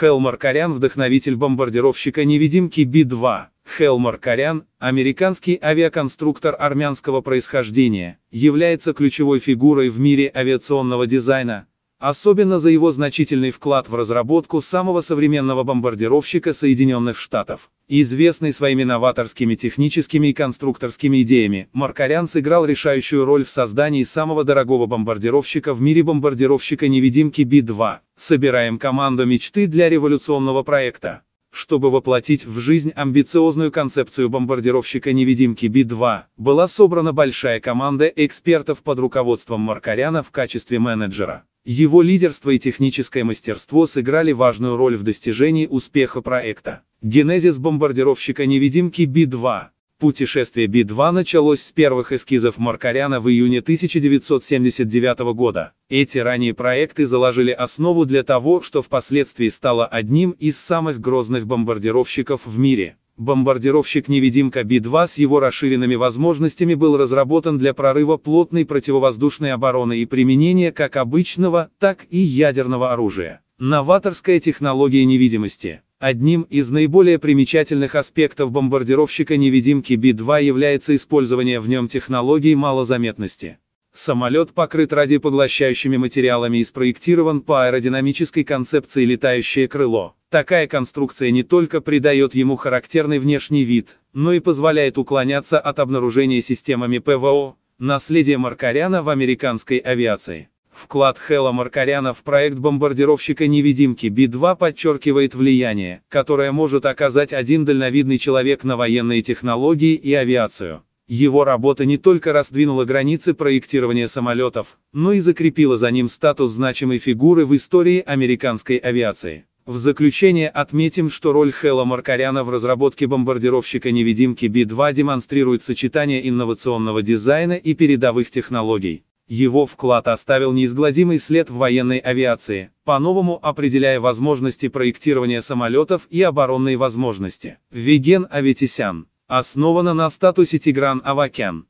Хелмар Корян – вдохновитель бомбардировщика «Невидимки Би-2». Хелмар Корян, американский авиаконструктор армянского происхождения, является ключевой фигурой в мире авиационного дизайна, особенно за его значительный вклад в разработку самого современного бомбардировщика Соединенных Штатов. Известный своими новаторскими техническими и конструкторскими идеями, Маркарян сыграл решающую роль в создании самого дорогого бомбардировщика в мире бомбардировщика-невидимки Би-2. Собираем команду мечты для революционного проекта. Чтобы воплотить в жизнь амбициозную концепцию бомбардировщика-невидимки Би-2, была собрана большая команда экспертов под руководством Маркаряна в качестве менеджера. Его лидерство и техническое мастерство сыграли важную роль в достижении успеха проекта. Генезис бомбардировщика-невидимки Би-2 Путешествие Би-2 началось с первых эскизов Маркаряна в июне 1979 года. Эти ранние проекты заложили основу для того, что впоследствии стало одним из самых грозных бомбардировщиков в мире. Бомбардировщик-невидимка Би-2 с его расширенными возможностями был разработан для прорыва плотной противовоздушной обороны и применения как обычного, так и ядерного оружия. Новаторская технология невидимости. Одним из наиболее примечательных аспектов бомбардировщика-невидимки Би-2 является использование в нем технологии малозаметности. Самолет покрыт радиопоглощающими материалами и спроектирован по аэродинамической концепции летающее крыло. Такая конструкция не только придает ему характерный внешний вид, но и позволяет уклоняться от обнаружения системами ПВО, наследие Маркаряна в американской авиации. Вклад Хэлла Маркаряна в проект бомбардировщика-невидимки Би-2 подчеркивает влияние, которое может оказать один дальновидный человек на военные технологии и авиацию. Его работа не только раздвинула границы проектирования самолетов, но и закрепила за ним статус значимой фигуры в истории американской авиации. В заключение отметим, что роль Хэлла Маркаряна в разработке бомбардировщика-невидимки Би-2 демонстрирует сочетание инновационного дизайна и передовых технологий. Его вклад оставил неизгладимый след в военной авиации, по-новому определяя возможности проектирования самолетов и оборонные возможности. Веген Аветисян. Основана на статусе Тигран Авакян.